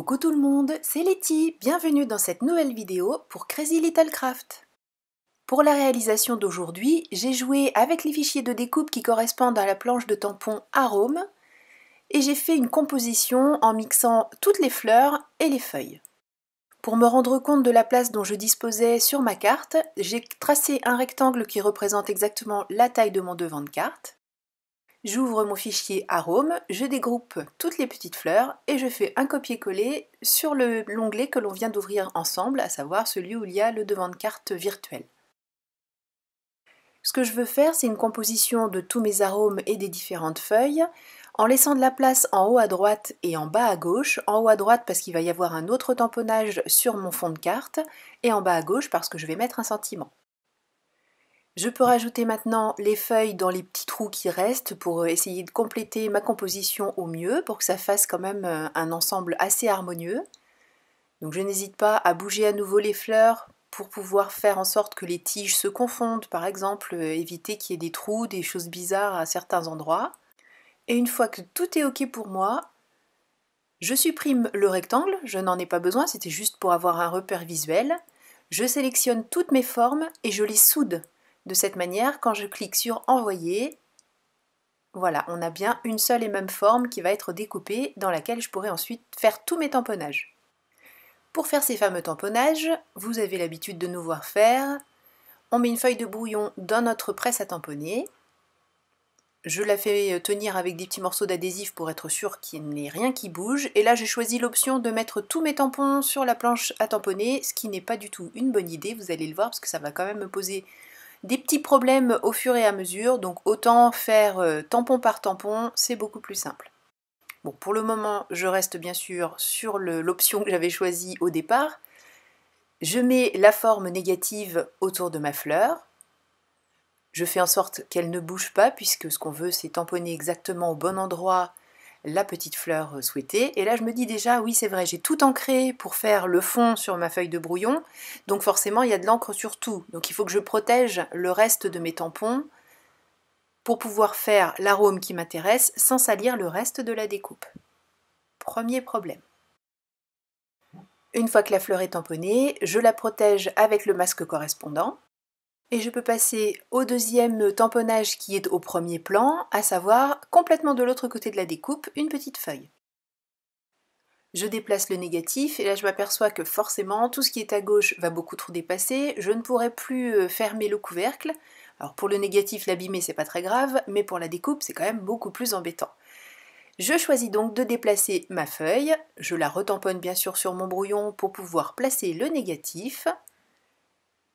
Coucou tout le monde, c'est Letty, bienvenue dans cette nouvelle vidéo pour Crazy Little Craft. Pour la réalisation d'aujourd'hui, j'ai joué avec les fichiers de découpe qui correspondent à la planche de tampon Rome et j'ai fait une composition en mixant toutes les fleurs et les feuilles. Pour me rendre compte de la place dont je disposais sur ma carte, j'ai tracé un rectangle qui représente exactement la taille de mon devant de carte. J'ouvre mon fichier arômes, je dégroupe toutes les petites fleurs et je fais un copier-coller sur l'onglet que l'on vient d'ouvrir ensemble, à savoir celui où il y a le devant de carte virtuel. Ce que je veux faire, c'est une composition de tous mes arômes et des différentes feuilles, en laissant de la place en haut à droite et en bas à gauche. En haut à droite parce qu'il va y avoir un autre tamponnage sur mon fond de carte, et en bas à gauche parce que je vais mettre un sentiment. Je peux rajouter maintenant les feuilles dans les petits trous qui restent pour euh, essayer de compléter ma composition au mieux pour que ça fasse quand même euh, un ensemble assez harmonieux. Donc je n'hésite pas à bouger à nouveau les fleurs pour pouvoir faire en sorte que les tiges se confondent, par exemple, euh, éviter qu'il y ait des trous, des choses bizarres à certains endroits. Et une fois que tout est ok pour moi, je supprime le rectangle, je n'en ai pas besoin, c'était juste pour avoir un repère visuel. Je sélectionne toutes mes formes et je les soude de cette manière, quand je clique sur Envoyer, voilà, on a bien une seule et même forme qui va être découpée, dans laquelle je pourrai ensuite faire tous mes tamponnages. Pour faire ces fameux tamponnages, vous avez l'habitude de nous voir faire. On met une feuille de brouillon dans notre presse à tamponner. Je la fais tenir avec des petits morceaux d'adhésif pour être sûr qu'il n'y ait rien qui bouge. Et là, j'ai choisi l'option de mettre tous mes tampons sur la planche à tamponner, ce qui n'est pas du tout une bonne idée, vous allez le voir, parce que ça va quand même me poser des petits problèmes au fur et à mesure, donc autant faire euh, tampon par tampon, c'est beaucoup plus simple. Bon, pour le moment, je reste bien sûr sur l'option que j'avais choisie au départ. Je mets la forme négative autour de ma fleur. Je fais en sorte qu'elle ne bouge pas, puisque ce qu'on veut, c'est tamponner exactement au bon endroit la petite fleur euh, souhaitée. Et là, je me dis déjà, oui, c'est vrai, j'ai tout ancré pour faire le fond sur ma feuille de brouillon. Donc forcément, il y a de l'encre sur tout. Donc il faut que je protège le reste de mes tampons pour pouvoir faire l'arôme qui m'intéresse sans salir le reste de la découpe. Premier problème. Une fois que la fleur est tamponnée, je la protège avec le masque correspondant. Et je peux passer au deuxième tamponnage qui est au premier plan, à savoir complètement de l'autre côté de la découpe, une petite feuille. Je déplace le négatif et là je m'aperçois que forcément tout ce qui est à gauche va beaucoup trop dépasser, je ne pourrai plus euh, fermer le couvercle. Alors pour le négatif, l'abîmer c'est pas très grave, mais pour la découpe c'est quand même beaucoup plus embêtant. Je choisis donc de déplacer ma feuille, je la retamponne bien sûr sur mon brouillon pour pouvoir placer le négatif,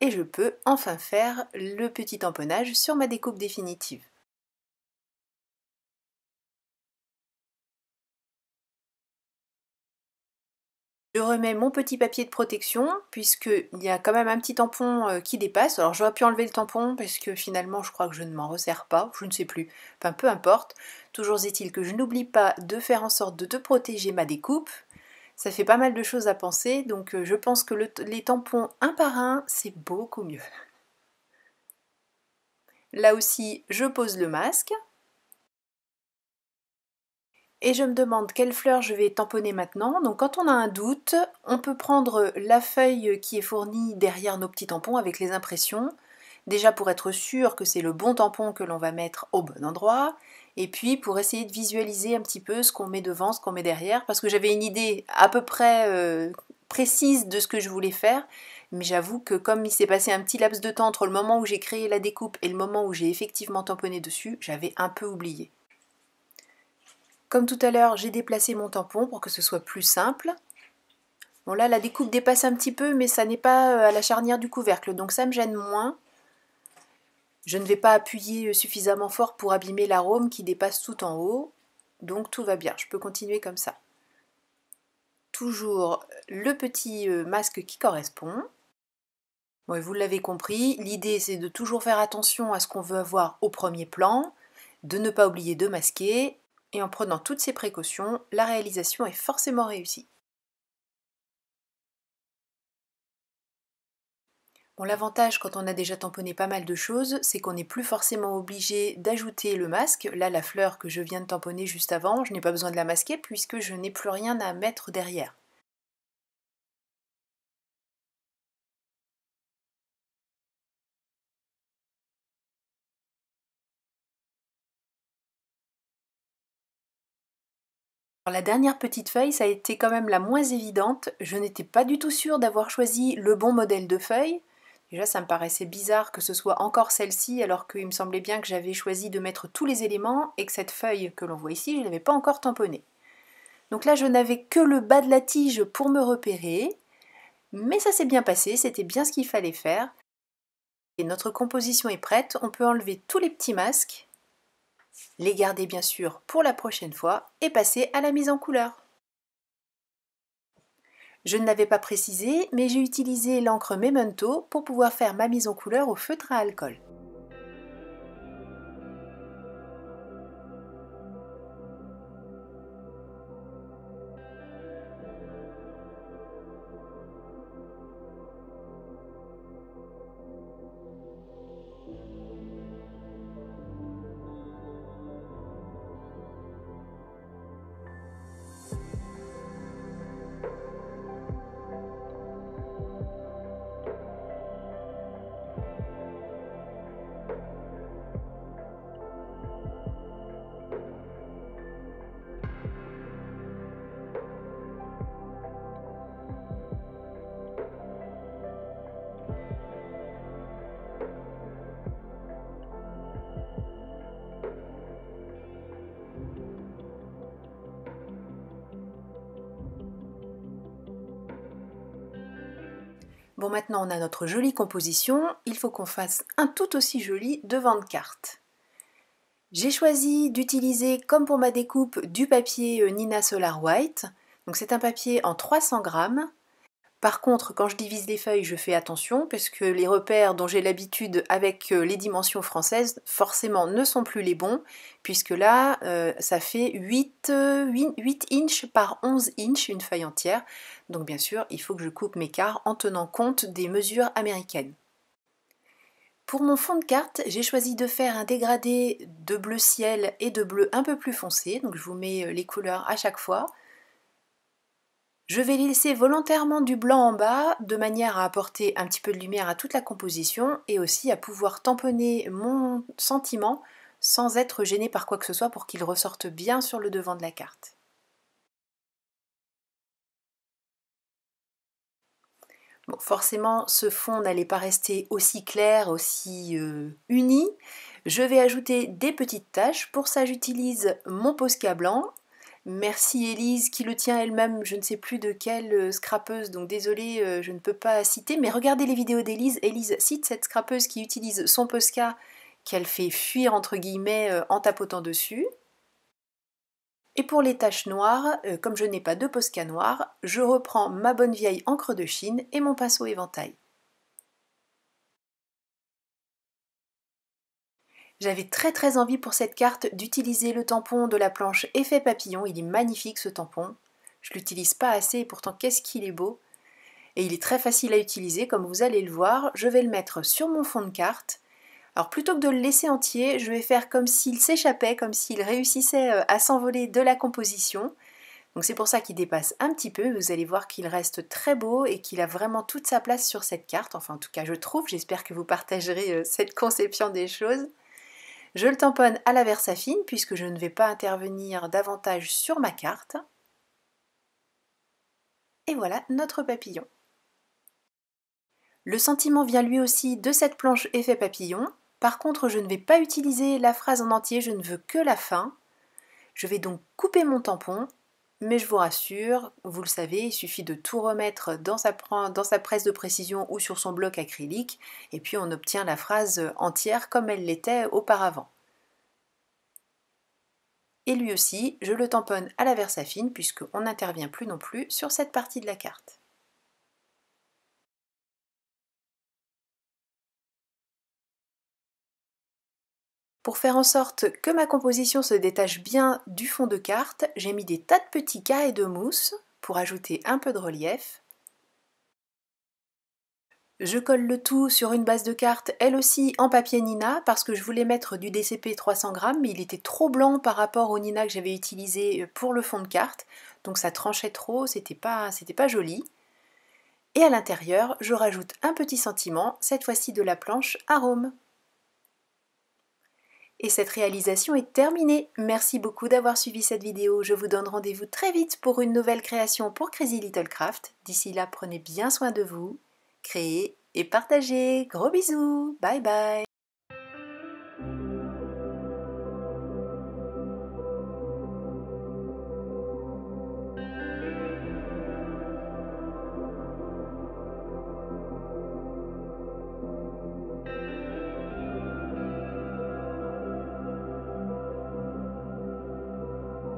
et je peux enfin faire le petit tamponnage sur ma découpe définitive. Je remets mon petit papier de protection puisqu'il y a quand même un petit tampon euh, qui dépasse. Alors j'aurais pu enlever le tampon parce que finalement je crois que je ne m'en resserre pas, je ne sais plus. Enfin peu importe. Toujours est-il que je n'oublie pas de faire en sorte de, te protéger ma découpe ça fait pas mal de choses à penser, donc euh, je pense que les tampons un par un, c'est beaucoup mieux. Là aussi, je pose le masque. Et je me demande quelle fleur je vais tamponner maintenant. Donc quand on a un doute, on peut prendre la feuille qui est fournie derrière nos petits tampons avec les impressions. Déjà pour être sûr que c'est le bon tampon que l'on va mettre au bon endroit et puis pour essayer de visualiser un petit peu ce qu'on met devant, ce qu'on met derrière, parce que j'avais une idée à peu près euh, précise de ce que je voulais faire, mais j'avoue que comme il s'est passé un petit laps de temps entre le moment où j'ai créé la découpe et le moment où j'ai effectivement tamponné dessus, j'avais un peu oublié. Comme tout à l'heure, j'ai déplacé mon tampon pour que ce soit plus simple. Bon là, la découpe dépasse un petit peu, mais ça n'est pas euh, à la charnière du couvercle, donc ça me gêne moins. Je ne vais pas appuyer suffisamment fort pour abîmer l'arôme qui dépasse tout en haut, donc tout va bien, je peux continuer comme ça. Toujours le petit euh, masque qui correspond. vous l'avez compris, l'idée c'est de toujours faire attention à ce qu'on veut avoir au premier plan, de ne pas oublier de masquer, et en prenant toutes ces précautions, la réalisation est forcément réussie. l'avantage quand on a déjà tamponné pas mal de choses, c'est qu'on n'est plus forcément obligé d'ajouter le masque. Là, la fleur que je viens de tamponner juste avant, je n'ai pas besoin de la masquer puisque je n'ai plus rien à mettre derrière. la dernière petite feuille, ça a été quand même la moins évidente. Je n'étais pas du tout sûre d'avoir choisi le bon modèle de feuille. Déjà, ça me paraissait bizarre que ce soit encore celle-ci, alors qu'il me semblait bien que j'avais choisi de mettre tous les éléments et que cette feuille que l'on voit ici, je ne l'avais pas encore tamponnée. Donc là, je n'avais que le bas de la tige pour me repérer, mais ça s'est bien passé, c'était bien ce qu'il fallait faire. Et notre composition est prête, on peut enlever tous les petits masques, les garder bien sûr pour la prochaine fois et passer à la mise en couleur. Je ne l'avais pas précisé, mais j'ai utilisé l'encre Memento pour pouvoir faire ma mise en couleur au feutre à alcool. Bon, maintenant on a notre jolie composition, il faut qu'on fasse un tout aussi joli devant de carte. J'ai choisi d'utiliser, comme pour ma découpe, du papier euh, Nina Solar White. Donc c'est un papier en 300 grammes. Par contre, quand je divise les feuilles, je fais attention puisque les repères dont j'ai l'habitude avec euh, les dimensions françaises, forcément, ne sont plus les bons, puisque là, euh, ça fait 8, 8, euh, inches par 11 inches, une feuille entière. Donc bien sûr, il faut que je coupe mes cartes en tenant compte des mesures américaines. Pour mon fond de carte, j'ai choisi de faire un dégradé de bleu ciel et de bleu un peu plus foncé, donc je vous mets les couleurs à chaque fois. Je vais laisser volontairement du blanc en bas de manière à apporter un petit peu de lumière à toute la composition et aussi à pouvoir tamponner mon sentiment sans être gêné par quoi que ce soit pour qu'il ressorte bien sur le devant de la carte. forcément, ce fond n'allait pas rester aussi clair, aussi euh, uni. Je vais ajouter des petites taches. Pour ça, j'utilise mon Posca blanc Merci Élise, qui le tient elle-même, je ne sais plus de quelle euh, scrapeuse, donc désolée, euh, je ne peux pas citer, mais regardez les vidéos d'Élise. Élise cite cette scrapeuse qui utilise son Posca qu'elle fait fuir entre guillemets euh, en tapotant dessus. Et pour les taches noires, comme je n'ai pas de Posca noir, je reprends ma bonne vieille encre de Chine et mon pinceau éventail. J'avais très très envie pour cette carte d'utiliser le tampon de la planche Effet Papillon. Il est magnifique ce tampon. Je l'utilise pas assez et pourtant qu'est-ce qu'il est beau. Et il est très facile à utiliser comme vous allez le voir. Je vais le mettre sur mon fond de carte. Alors plutôt que de le laisser entier, je vais faire comme s'il s'échappait, comme s'il réussissait euh, à s'envoler de la composition. Donc c'est pour ça qu'il dépasse un petit peu, vous allez voir qu'il reste très beau et qu'il a vraiment toute sa place sur cette carte, enfin en tout cas je trouve, j'espère que vous partagerez euh, cette conception des choses. Je le tamponne à la Versafine puisque je ne vais pas intervenir davantage sur ma carte. Et voilà notre papillon. Le sentiment vient lui aussi de cette planche effet papillon. Par contre, je ne vais pas utiliser la phrase en entier, je ne veux que la fin. Je vais donc couper mon tampon mais je vous rassure, vous le savez, il suffit de tout remettre dans sa, presse de précision ou sur son bloc acrylique, et puis on obtient la phrase entière comme elle l'était auparavant. Et lui aussi, je le tamponne à la versafine puisqu'on n'intervient plus non plus sur cette partie de la carte. Pour faire en sorte que ma composition se détache bien du fond de carte, j'ai mis des tas de petits cas de mousse pour ajouter un peu de relief. Je colle le tout sur une base de carte, elle aussi en papier Nina, parce que je voulais mettre du DCP 300 g mais il était trop blanc par rapport au Nina que j'avais utilisé pour le fond de carte, donc ça tranchait trop, c'était pas, pas joli. Et à l'intérieur, je rajoute un petit sentiment, cette fois-ci de la planche arôme. Et cette réalisation est terminée. Merci beaucoup d'avoir suivi cette vidéo. Je vous donne rendez-vous très vite pour une nouvelle création pour Crazy Little Craft. D'ici là, prenez bien soin de vous, créez et partagez. Gros bisous. Bye bye.